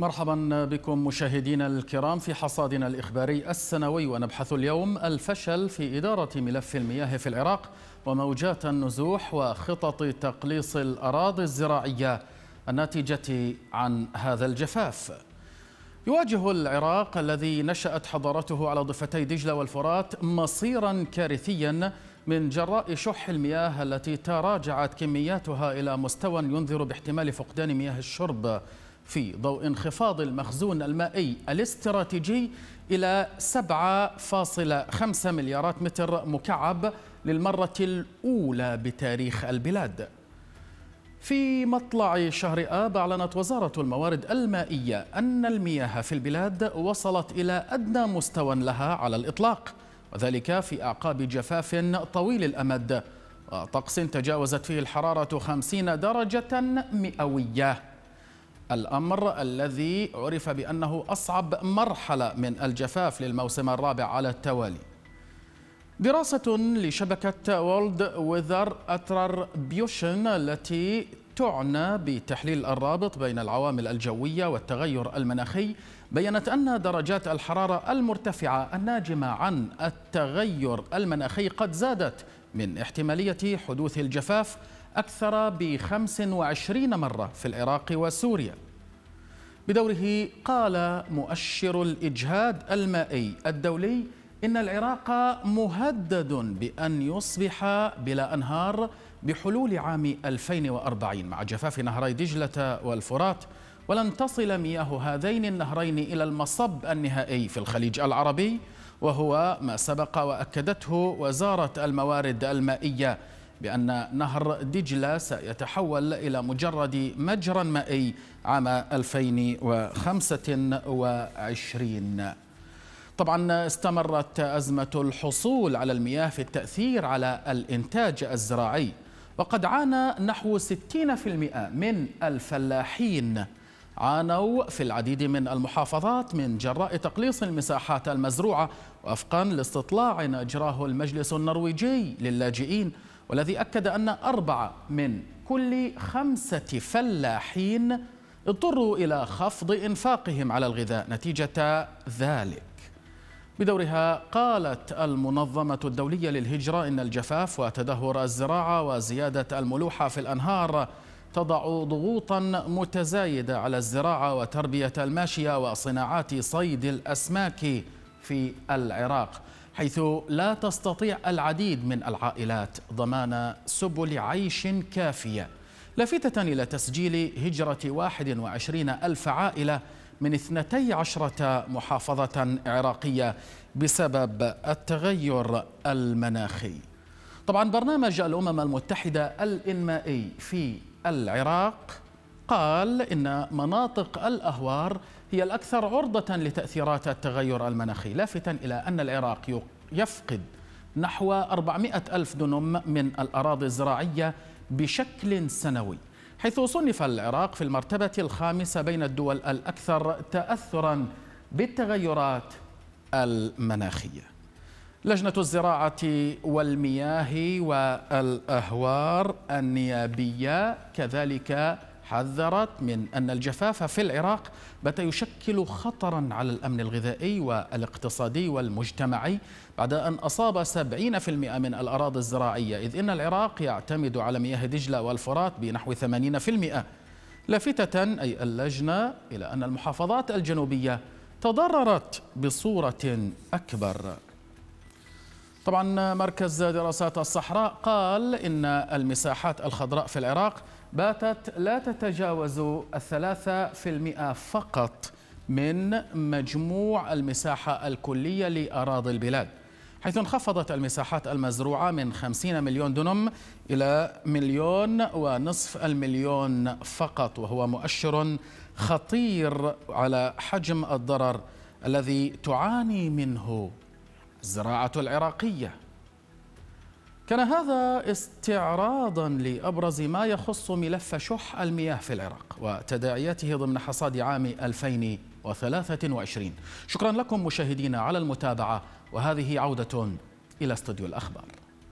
مرحبا بكم مشاهدينا الكرام في حصادنا الإخباري السنوي ونبحث اليوم الفشل في إدارة ملف المياه في العراق وموجات النزوح وخطط تقليص الأراضي الزراعية الناتجة عن هذا الجفاف يواجه العراق الذي نشأت حضارته على ضفتي دجلة والفرات مصيرا كارثيا من جراء شح المياه التي تراجعت كمياتها إلى مستوى ينذر باحتمال فقدان مياه الشرب في ضوء انخفاض المخزون المائي الاستراتيجي إلى 7.5 مليارات متر مكعب للمرة الأولى بتاريخ البلاد في مطلع شهر آب أعلنت وزارة الموارد المائية أن المياه في البلاد وصلت إلى أدنى مستوى لها على الإطلاق وذلك في أعقاب جفاف طويل الأمد وطقس تجاوزت فيه الحرارة 50 درجة مئوية الأمر الذي عرف بأنه أصعب مرحلة من الجفاف للموسم الرابع على التوالي دراسة لشبكة وولد ويذر أترر بيوشن التي تعنى بتحليل الرابط بين العوامل الجوية والتغير المناخي بيّنت أن درجات الحرارة المرتفعة الناجمة عن التغير المناخي قد زادت من احتمالية حدوث الجفاف أكثر ب 25 مرة في العراق وسوريا بدوره قال مؤشر الإجهاد المائي الدولي إن العراق مهدد بأن يصبح بلا أنهار بحلول عام 2040 مع جفاف نهري دجلة والفرات ولن تصل مياه هذين النهرين إلى المصب النهائي في الخليج العربي وهو ما سبق وأكدته وزارة الموارد المائية بأن نهر دجلة سيتحول إلى مجرد مجرى مائي عام 2025 طبعا استمرت أزمة الحصول على المياه في التأثير على الإنتاج الزراعي وقد عانى نحو 60% من الفلاحين عانوا في العديد من المحافظات من جراء تقليص المساحات المزروعة وفقا لاستطلاع أجراه المجلس النرويجي للاجئين والذي أكد أن أربعة من كل خمسة فلاحين اضطروا إلى خفض إنفاقهم على الغذاء نتيجة ذلك بدورها قالت المنظمة الدولية للهجرة إن الجفاف وتدهور الزراعة وزيادة الملوحة في الأنهار تضع ضغوطا متزايدة على الزراعة وتربية الماشية وصناعات صيد الأسماك في العراق حيث لا تستطيع العديد من العائلات ضمان سبل عيش كافية لافتة إلى تسجيل هجرة 21 ألف عائلة من 12 محافظة عراقية بسبب التغير المناخي طبعا برنامج الأمم المتحدة الإنمائي في العراق قال إن مناطق الأهوار هي الأكثر عرضة لتأثيرات التغير المناخي لافتا إلى أن العراق يفقد نحو 400 ألف دنم من الأراضي الزراعية بشكل سنوي حيث صنف العراق في المرتبة الخامسة بين الدول الأكثر تأثرا بالتغيرات المناخية لجنة الزراعة والمياه والأهوار النيابية كذلك حذرت من أن الجفاف في العراق بات يشكل خطرا على الأمن الغذائي والاقتصادي والمجتمعي بعد أن أصاب 70% من الأراضي الزراعية إذ إن العراق يعتمد على مياه دجلة والفرات بنحو 80% لافتة أي اللجنة إلى أن المحافظات الجنوبية تضررت بصورة أكبر طبعا مركز دراسات الصحراء قال إن المساحات الخضراء في العراق باتت لا تتجاوز الثلاثة في المئة فقط من مجموع المساحة الكلية لأراضي البلاد حيث انخفضت المساحات المزروعة من 50 مليون دنم إلى مليون ونصف المليون فقط وهو مؤشر خطير على حجم الضرر الذي تعاني منه الزراعة العراقية كان هذا استعراضا لأبرز ما يخص ملف شح المياه في العراق وتداعياته ضمن حصاد عام 2023 شكرا لكم مشاهدينا على المتابعة وهذه عودة إلى استوديو الأخبار